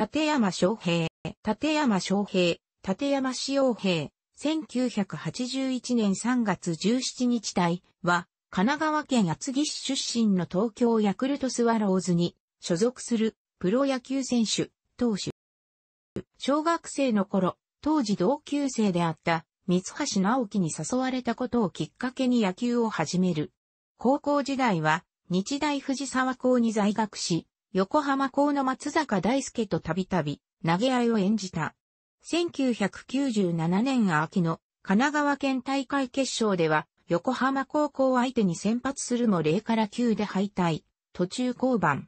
立山昌平、立山昌平、立山志陽平、1981年3月17日隊は、神奈川県厚木市出身の東京ヤクルトスワローズに所属するプロ野球選手、投手。小学生の頃、当時同級生であった三橋直樹に誘われたことをきっかけに野球を始める。高校時代は日大藤沢校に在学し、横浜港の松坂大輔とたびたび投げ合いを演じた。1997年秋の神奈川県大会決勝では横浜高校相手に先発するも0から9で敗退、途中降板。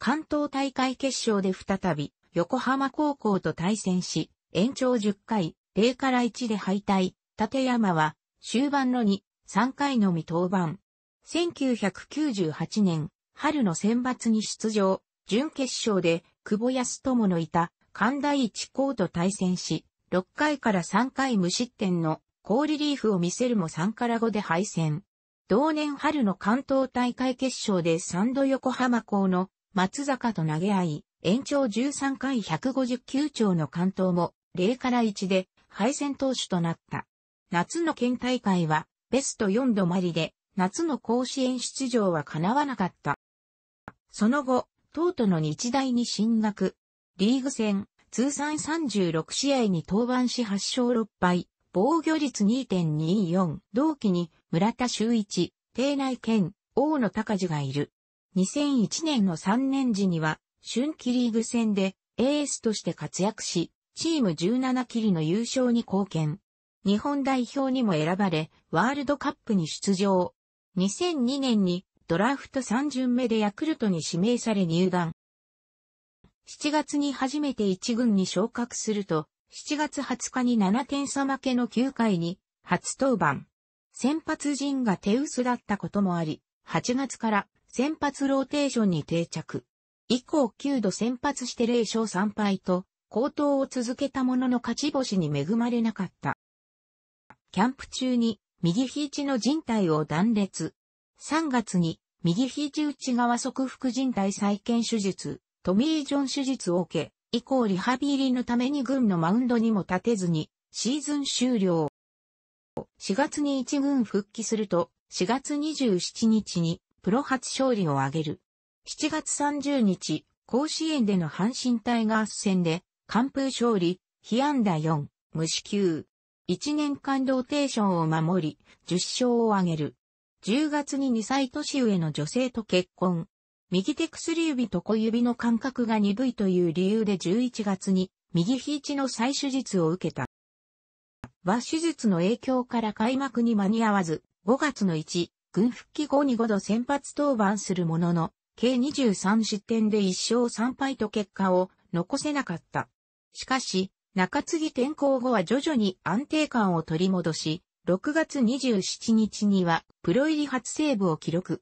関東大会決勝で再び横浜高校と対戦し、延長10回、0から1で敗退、立山は終盤の2、3回のみ登板。1998年、春の選抜に出場、準決勝で久保康友のいた神田一高と対戦し、6回から3回無失点の高リリーフを見せるも3から5で敗戦。同年春の関東大会決勝で三度横浜港の松坂と投げ合い、延長13回159丁の関東も0から1で敗戦投手となった。夏の県大会はベスト4度まりで夏の甲子園出場は叶わなかった。その後、トートの日大に進学。リーグ戦、通算36試合に登板し8勝6敗、防御率2.24。同期に村田修一、定内健、大野隆治がいる。2001年の3年時には、春季リーグ戦でエースとして活躍し、チーム17キリの優勝に貢献。日本代表にも選ばれ、ワールドカップに出場。2002年にドラフト3巡目でヤクルトに指名され入団。7月に初めて1軍に昇格すると、7月20日に7点差負けの9回に初登板。先発陣が手薄だったこともあり、8月から先発ローテーションに定着。以降9度先発して0勝3敗と、高騰を続けたものの勝ち星に恵まれなかった。キャンプ中に右肘の人帯を断裂。3月に右肘内側側副靭帯再建手術、トミー・ジョン手術を受け、以降リハビリのために軍のマウンドにも立てずに、シーズン終了。4月に1軍復帰すると、4月27日にプロ初勝利を挙げる。7月30日、甲子園での阪神タイガース戦で、完封勝利、被安打4、無四球。1年間ローテーションを守り、10勝を挙げる。10月に2歳年上の女性と結婚。右手薬指と小指の感覚が鈍いという理由で11月に右ひいちの再手術を受けた。は手術の影響から開幕に間に合わず、5月の1、軍復帰後に5度先発登板するものの、計23失点で1勝3敗と結果を残せなかった。しかし、中継ぎ転向後は徐々に安定感を取り戻し、6月27日にはプロ入り初セーブを記録。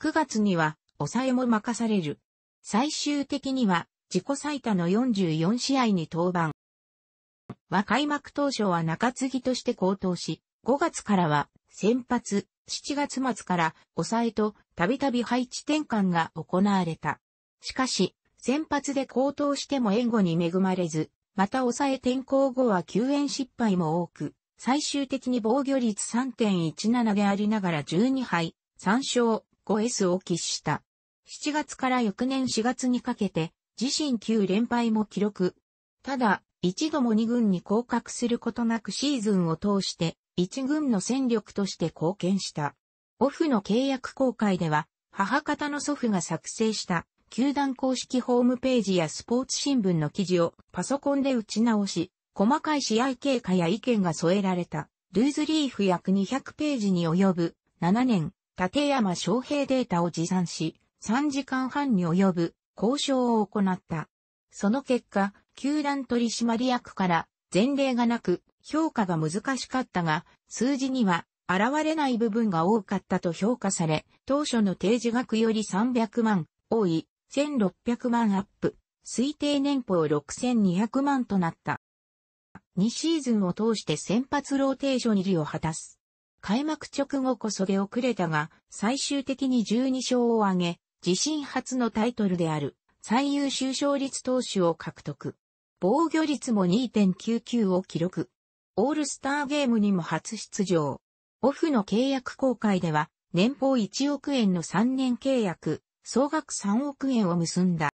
9月には抑えも任される。最終的には自己最多の44試合に登板。は開幕当初は中継ぎとして高騰し、5月からは先発、7月末から抑えとたびたび配置転換が行われた。しかし、先発で高騰しても援護に恵まれず、また抑え転向後は救援失敗も多く、最終的に防御率3.17でありながら12敗、3勝、5S を喫した。7月から翌年4月にかけて、自身9連敗も記録。ただ、一度も2軍に降格することなくシーズンを通して、1軍の戦力として貢献した。オフの契約公開では、母方の祖父が作成した、球団公式ホームページやスポーツ新聞の記事をパソコンで打ち直し、細かい試合経過や意見が添えられた、ルーズリーフ約200ページに及ぶ、7年、立山昌平データを持参し、3時間半に及ぶ交渉を行った。その結果、球団取締役から前例がなく評価が難しかったが、数字には現れない部分が多かったと評価され、当初の提示額より300万、多い、1600万アップ、推定年俸6200万となった。2シーズンを通して先発ローテーション入りを果たす。開幕直後こそ出遅れたが、最終的に12勝を挙げ、自身初のタイトルである最優秀勝率投手を獲得。防御率も2.99を記録。オールスターゲームにも初出場。オフの契約公開では、年俸1億円の3年契約、総額3億円を結んだ。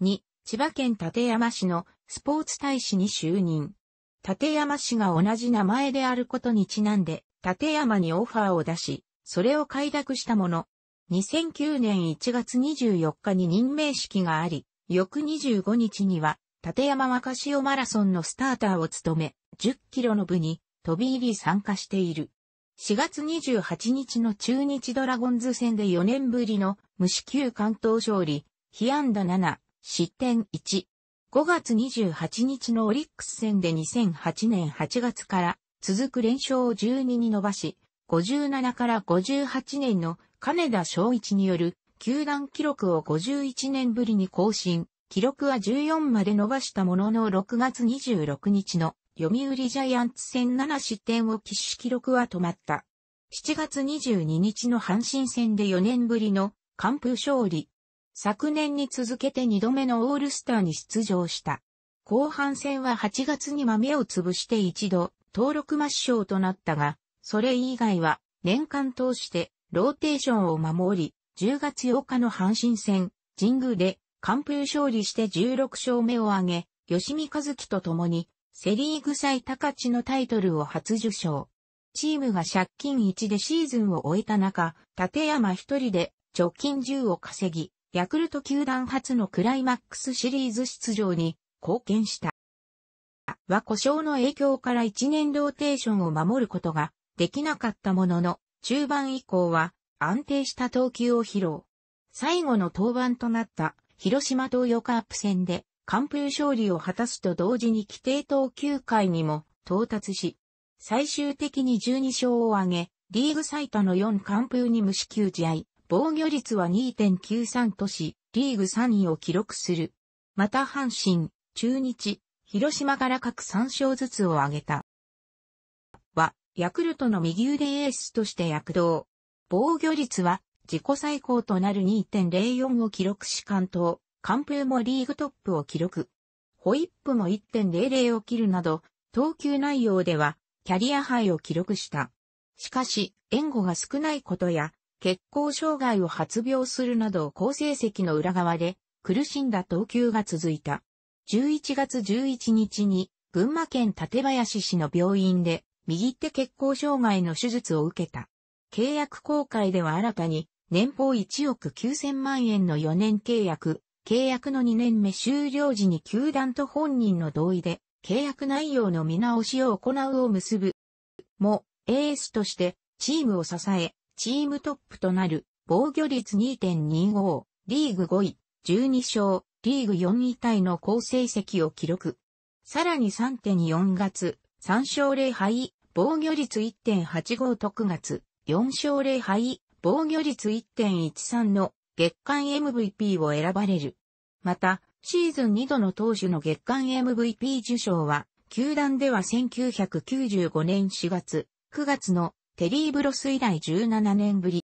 2、千葉県立山市のスポーツ大使に就任。立山氏が同じ名前であることにちなんで、立山にオファーを出し、それを快諾したもの。2009年1月24日に任命式があり、翌25日には、立山若潮マラソンのスターターを務め、10キロの部に飛び入り参加している。4月28日の中日ドラゴンズ戦で4年ぶりの無四球関東勝利、被安打7、失点1、5月28日のオリックス戦で2008年8月から続く連勝を12に伸ばし、57から58年の金田昭一による球団記録を51年ぶりに更新、記録は14まで伸ばしたものの6月26日の読売ジャイアンツ戦7失点を喫し記録は止まった。7月22日の阪神戦で4年ぶりの完封勝利、昨年に続けて2度目のオールスターに出場した。後半戦は8月に目をつぶして一度、登録抹消となったが、それ以外は年間通してローテーションを守り、10月8日の阪神戦、神宮で完封勝利して16勝目を挙げ、吉見和樹と共にセリーグ最高値のタイトルを初受賞。チームが借金1でシーズンを終えた中、立山一人で貯金10を稼ぎ、ヤクルト球団初のクライマックスシリーズ出場に貢献した。は故障の影響から1年ローテーションを守ることができなかったものの、中盤以降は安定した投球を披露。最後の登板となった広島東洋カープ戦で完封勝利を果たすと同時に規定投球回にも到達し、最終的に12勝を挙げ、リーグ最多の4完封に無四給試合、防御率は2.93とし、リーグ3位を記録する。また阪神、中日、広島から各3勝ずつを挙げた。は、ヤクルトの右腕エースとして躍動。防御率は自己最高となる2.04を記録し関東、完封もリーグトップを記録。ホイップも1.00を切るなど、投球内容ではキャリアハイを記録した。しかし、援護が少ないことや、血行障害を発病するなど好成績の裏側で苦しんだ投球が続いた。11月11日に群馬県館林市の病院で右手血行障害の手術を受けた。契約公開では新たに年俸1億9000万円の4年契約、契約の2年目終了時に球団と本人の同意で契約内容の見直しを行うを結ぶ。も、エースとしてチームを支え、チームトップとなる防御率2.25、リーグ5位、12勝、リーグ4位タイの好成績を記録。さらに3.4月、3勝0敗、防御率1.85と9月、4勝0敗、防御率1.13の月間 MVP を選ばれる。また、シーズン2度の投手の月間 MVP 受賞は、球団では1995年4月、9月のテリーブロス以来17年ぶり。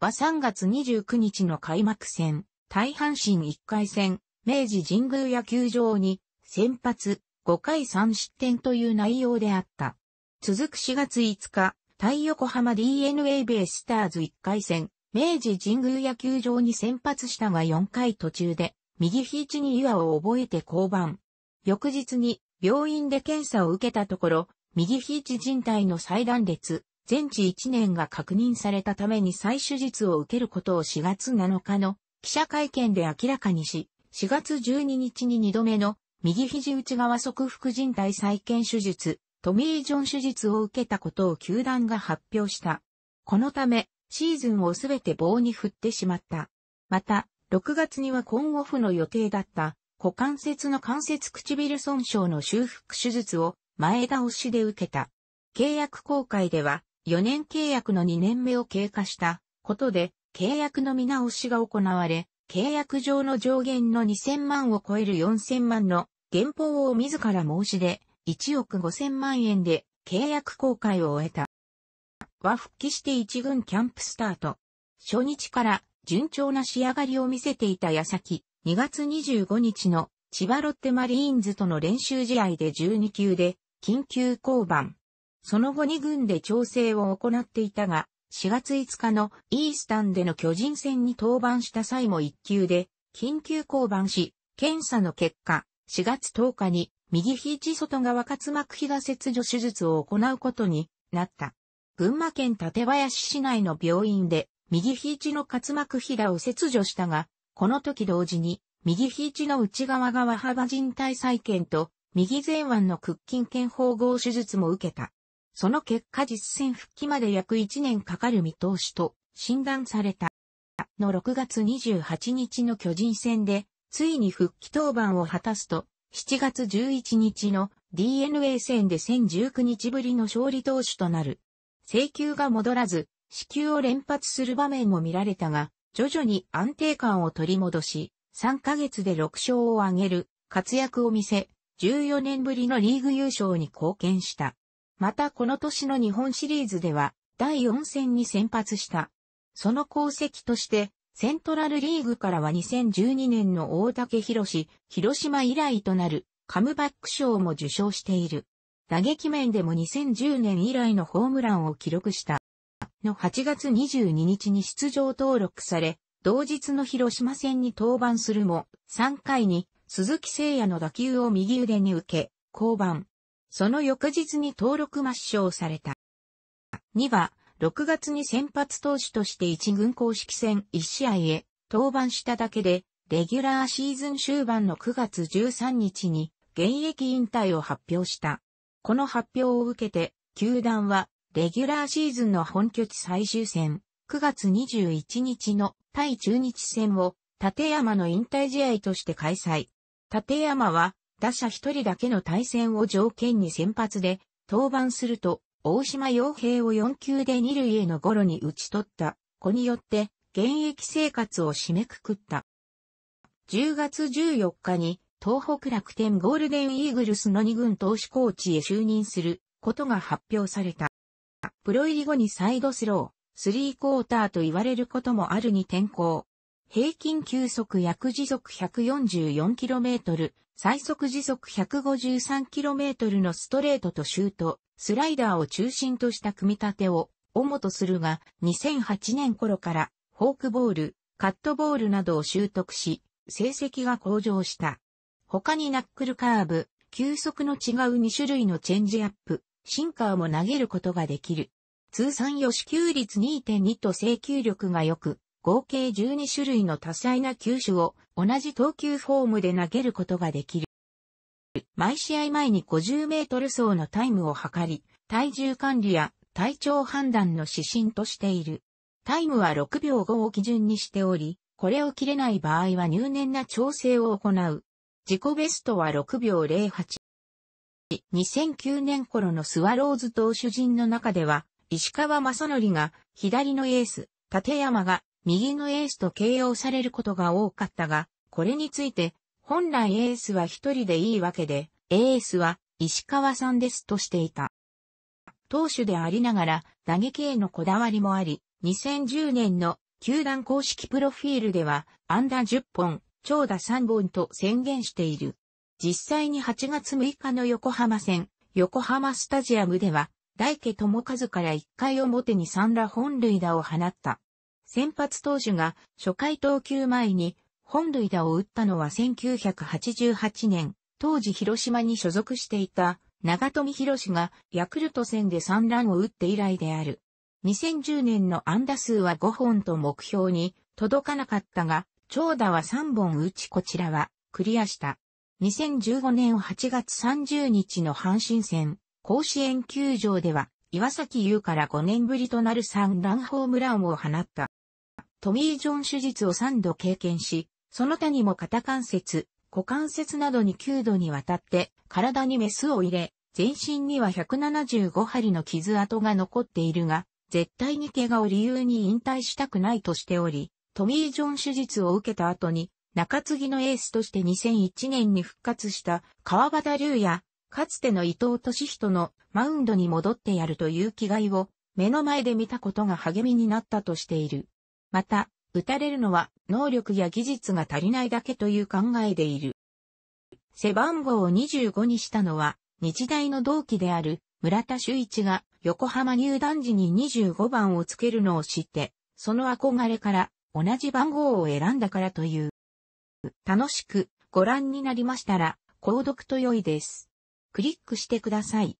は3月29日の開幕戦、大阪神1回戦、明治神宮野球場に、先発、5回3失点という内容であった。続く4月5日、対横浜 DNA ベイスターズ1回戦、明治神宮野球場に先発したが4回途中で、右肘に岩を覚えて降板。翌日に、病院で検査を受けたところ、右肘靭帯の再断裂、全治1年が確認されたために再手術を受けることを4月7日の記者会見で明らかにし、4月12日に2度目の右肘内側側副靭帯再建手術、トミー・ジョン手術を受けたことを球団が発表した。このため、シーズンをすべて棒に振ってしまった。また、6月にはコンオフの予定だった股関節の関節唇損傷の修復手術を前倒しで受けた。契約公開では、4年契約の2年目を経過したことで、契約の見直しが行われ、契約上の上限の2000万を超える4000万の原報を自ら申し出、1億5000万円で契約公開を終えた。は復帰して1軍キャンプスタート。初日から順調な仕上がりを見せていた矢先、2月25日の千葉ロッテマリーンズとの練習試合で12球で緊急降板。その後2軍で調整を行っていたが、4月5日のイースタンでの巨人戦に登板した際も1球で緊急降板し、検査の結果、4月10日に右肘外側滑膜膝切除手術を行うことになった。群馬県館林市内の病院で右肘の滑膜膝らを切除したが、この時同時に右肘の内側側幅人体再建と右前腕の屈筋腱縫合手術も受けた。その結果実戦復帰まで約1年かかる見通しと診断された。の6月28日の巨人戦で、ついに復帰登板を果たすと、7月11日の DNA 戦で1019日ぶりの勝利投手となる。請求が戻らず、死球を連発する場面も見られたが、徐々に安定感を取り戻し、3ヶ月で6勝を挙げる活躍を見せ、14年ぶりのリーグ優勝に貢献した。またこの年の日本シリーズでは第4戦に先発した。その功績として、セントラルリーグからは2012年の大竹博広島以来となるカムバック賞も受賞している。打撃面でも2010年以来のホームランを記録した。の8月22日に出場登録され、同日の広島戦に登板するも、3回に鈴木誠也の打球を右腕に受け、降板。その翌日に登録抹消された。2は、6月に先発投手として1軍公式戦1試合へ登板しただけで、レギュラーシーズン終盤の9月13日に現役引退を発表した。この発表を受けて、球団は、レギュラーシーズンの本拠地最終戦、9月21日の対中日戦を、立山の引退試合として開催。立山は、打者一人だけの対戦を条件に先発で、登板すると、大島洋平を4球で二塁へのゴロに打ち取った子によって、現役生活を締めくくった。10月14日に、東北楽天ゴールデンイーグルスの二軍投手コーチへ就任することが発表された。プロ入り後にサイドスロー、スリークォーターと言われることもあるに転向。平均球速約時速 144km、最速時速 153km のストレートとシュート、スライダーを中心とした組み立てを、主とするが、2008年頃から、フォークボール、カットボールなどを習得し、成績が向上した。他にナックルカーブ、球速の違う2種類のチェンジアップ、シンカーも投げることができる。通算予支給率2.2と制球力が良く、合計12種類の多彩な球種を同じ投球フォームで投げることができる。毎試合前に50メートル走のタイムを測り、体重管理や体調判断の指針としている。タイムは6秒5を基準にしており、これを切れない場合は入念な調整を行う。自己ベストは6秒08。2009年頃のスワローズ投手陣の中では、石川正則が左のエース、立山が右のエースと形容されることが多かったが、これについて、本来エースは一人でいいわけで、エースは石川さんですとしていた。投手でありながら打撃へのこだわりもあり、2010年の球団公式プロフィールでは、安打10本、長打3本と宣言している。実際に8月6日の横浜戦、横浜スタジアムでは、大家智和から1回表に3打本塁打を放った。先発投手が初回投球前に本塁打を打ったのは1988年、当時広島に所属していた長富博がヤクルト戦で3ランを打って以来である。2010年の安打数は5本と目標に届かなかったが、長打は3本打ちこちらはクリアした。2015年8月30日の阪神戦、甲子園球場では岩崎優から5年ぶりとなる3ランホームランを放った。トミー・ジョン手術を3度経験し、その他にも肩関節、股関節などに9度にわたって体にメスを入れ、全身には175針の傷跡が残っているが、絶対に怪我を理由に引退したくないとしており、トミー・ジョン手術を受けた後に、中継ぎのエースとして2001年に復活した川端龍や、かつての伊藤俊人のマウンドに戻ってやるという気概を目の前で見たことが励みになったとしている。また、打たれるのは能力や技術が足りないだけという考えでいる。背番号を25にしたのは、日大の同期である村田修一が横浜入団時に25番をつけるのを知って、その憧れから同じ番号を選んだからという。楽しくご覧になりましたら、購読と良いです。クリックしてください。